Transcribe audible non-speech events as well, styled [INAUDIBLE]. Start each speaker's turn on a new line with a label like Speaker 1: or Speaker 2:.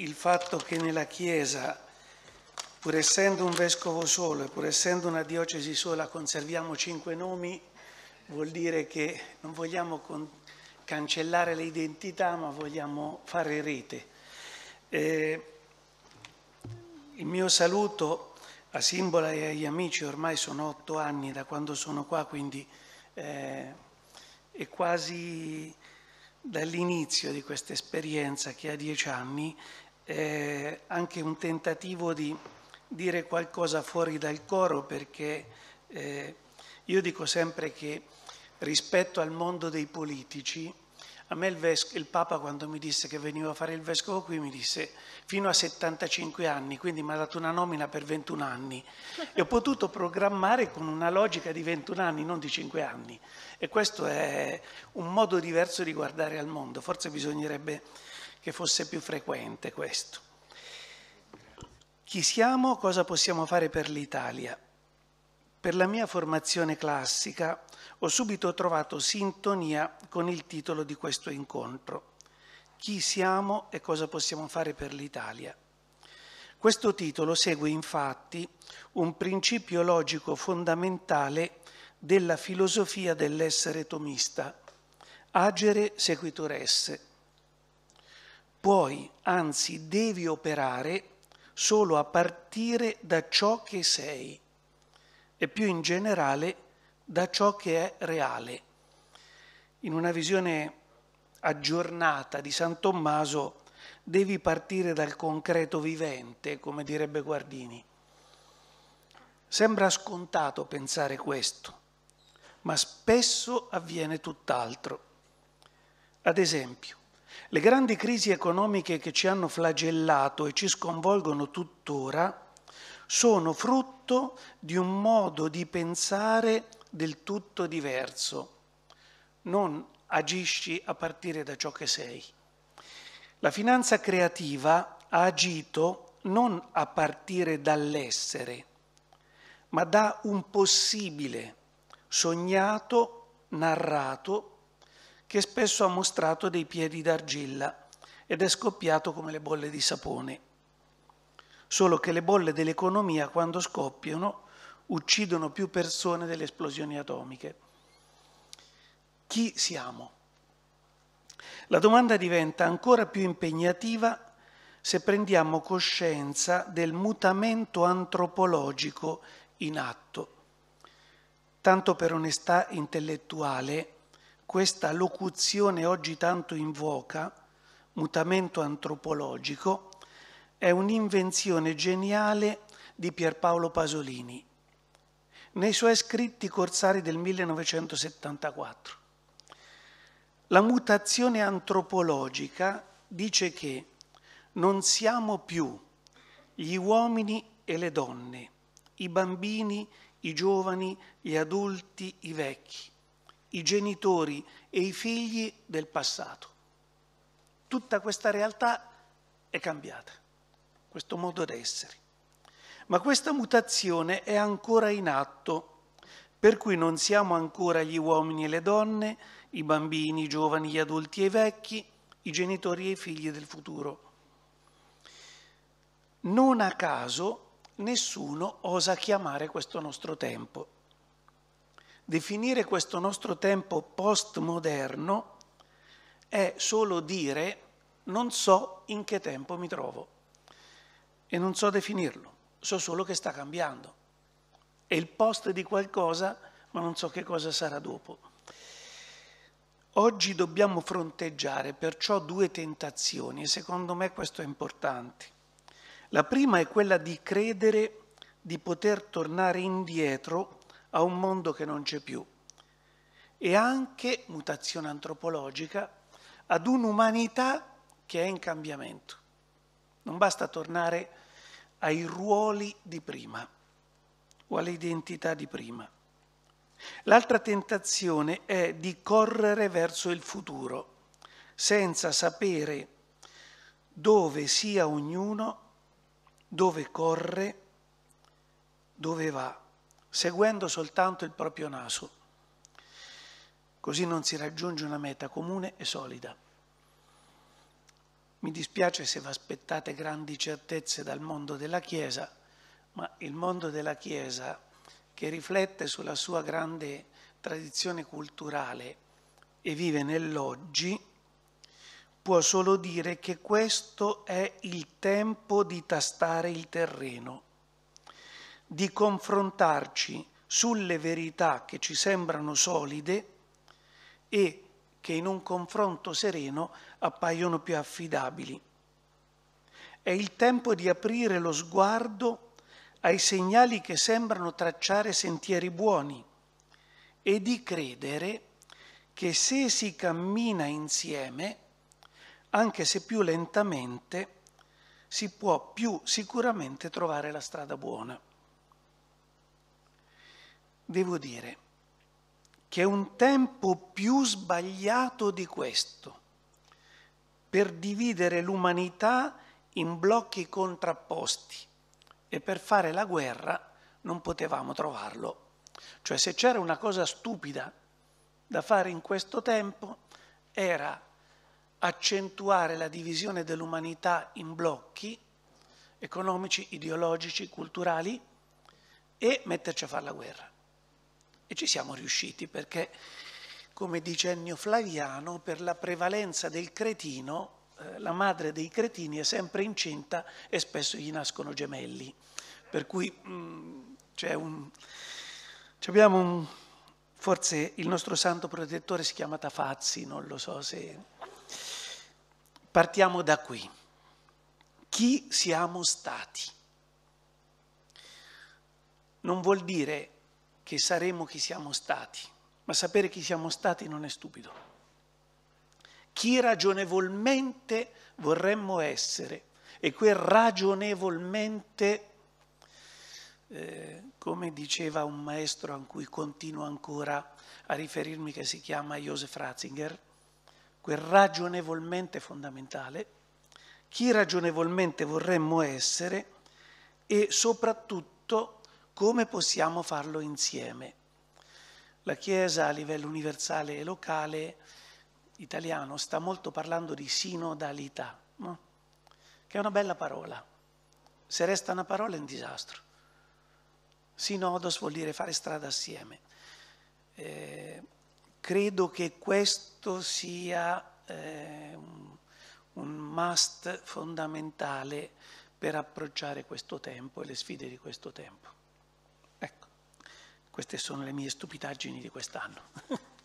Speaker 1: il fatto che nella Chiesa, pur essendo un vescovo solo e pur essendo una diocesi sola, conserviamo cinque nomi, vuol dire che non vogliamo cancellare le identità, ma vogliamo fare rete. Eh, il mio saluto a Simbola e agli amici, ormai sono otto anni da quando sono qua, quindi eh, è quasi dall'inizio di questa esperienza che ha dieci anni eh, anche un tentativo di dire qualcosa fuori dal coro perché eh, io dico sempre che rispetto al mondo dei politici, a me il, il, Papa quando mi disse che veniva a fare il vescovo qui mi disse fino a 75 anni, quindi mi ha dato una nomina per 21 anni e ho potuto programmare con una logica di 21 anni, non di 5 anni. E questo è un modo diverso di guardare al mondo, forse bisognerebbe che fosse più frequente questo. Chi siamo? Cosa possiamo fare per l'Italia? Per la mia formazione classica ho subito trovato sintonia con il titolo di questo incontro. Chi siamo e cosa possiamo fare per l'Italia? Questo titolo segue infatti un principio logico fondamentale della filosofia dell'essere tomista, agere sequitur esse, puoi, anzi devi operare solo a partire da ciò che sei e più in generale da ciò che è reale. In una visione aggiornata di San Tommaso devi partire dal concreto vivente, come direbbe Guardini. Sembra scontato pensare questo, ma spesso avviene tutt'altro. Ad esempio, le grandi crisi economiche che ci hanno flagellato e ci sconvolgono tuttora sono frutto di un modo di pensare del tutto diverso. Non agisci a partire da ciò che sei. La finanza creativa ha agito non a partire dall'essere, ma da un possibile sognato, narrato che spesso ha mostrato dei piedi d'argilla ed è scoppiato come le bolle di sapone. Solo che le bolle dell'economia, quando scoppiano, uccidono più persone delle esplosioni atomiche. Chi siamo? La domanda diventa ancora più impegnativa se prendiamo coscienza del mutamento antropologico in atto. Tanto per onestà intellettuale, questa locuzione oggi tanto in voca, mutamento antropologico, è un'invenzione geniale di Pierpaolo Pasolini nei suoi scritti corsari del 1974. La mutazione antropologica dice che non siamo più gli uomini e le donne, i bambini, i giovani, gli adulti, i vecchi i genitori e i figli del passato. Tutta questa realtà è cambiata, questo modo di essere. Ma questa mutazione è ancora in atto, per cui non siamo ancora gli uomini e le donne, i bambini, i giovani, gli adulti e i vecchi, i genitori e i figli del futuro. Non a caso nessuno osa chiamare questo nostro tempo Definire questo nostro tempo postmoderno è solo dire non so in che tempo mi trovo e non so definirlo, so solo che sta cambiando. È il post di qualcosa, ma non so che cosa sarà dopo. Oggi dobbiamo fronteggiare perciò due tentazioni e secondo me questo è importante. La prima è quella di credere di poter tornare indietro a un mondo che non c'è più e anche, mutazione antropologica, ad un'umanità che è in cambiamento. Non basta tornare ai ruoli di prima o all'identità di prima. L'altra tentazione è di correre verso il futuro senza sapere dove sia ognuno, dove corre, dove va seguendo soltanto il proprio naso. Così non si raggiunge una meta comune e solida. Mi dispiace se vi aspettate grandi certezze dal mondo della Chiesa, ma il mondo della Chiesa, che riflette sulla sua grande tradizione culturale e vive nell'oggi, può solo dire che questo è il tempo di tastare il terreno di confrontarci sulle verità che ci sembrano solide e che in un confronto sereno appaiono più affidabili. È il tempo di aprire lo sguardo ai segnali che sembrano tracciare sentieri buoni e di credere che se si cammina insieme, anche se più lentamente, si può più sicuramente trovare la strada buona devo dire che un tempo più sbagliato di questo per dividere l'umanità in blocchi contrapposti e per fare la guerra non potevamo trovarlo. Cioè se c'era una cosa stupida da fare in questo tempo era accentuare la divisione dell'umanità in blocchi economici, ideologici, culturali e metterci a fare la guerra. E ci siamo riusciti perché, come dice Ennio Flaviano, per la prevalenza del cretino, eh, la madre dei cretini è sempre incinta e spesso gli nascono gemelli. Per cui mm, c'è un, abbiamo un, forse il nostro santo protettore si chiama Tafazzi, non lo so se... Partiamo da qui. Chi siamo stati? Non vuol dire che saremo chi siamo stati, ma sapere chi siamo stati non è stupido. Chi ragionevolmente vorremmo essere e quel ragionevolmente, eh, come diceva un maestro a cui continuo ancora a riferirmi che si chiama Josef Ratzinger, quel ragionevolmente fondamentale, chi ragionevolmente vorremmo essere e soprattutto come possiamo farlo insieme. La Chiesa a livello universale e locale italiano sta molto parlando di sinodalità, no? che è una bella parola. Se resta una parola è un disastro. Sinodos vuol dire fare strada assieme. Eh, credo che questo sia eh, un, un must fondamentale per approcciare questo tempo e le sfide di questo tempo. Queste sono le mie stupidaggini di quest'anno. [LAUGHS]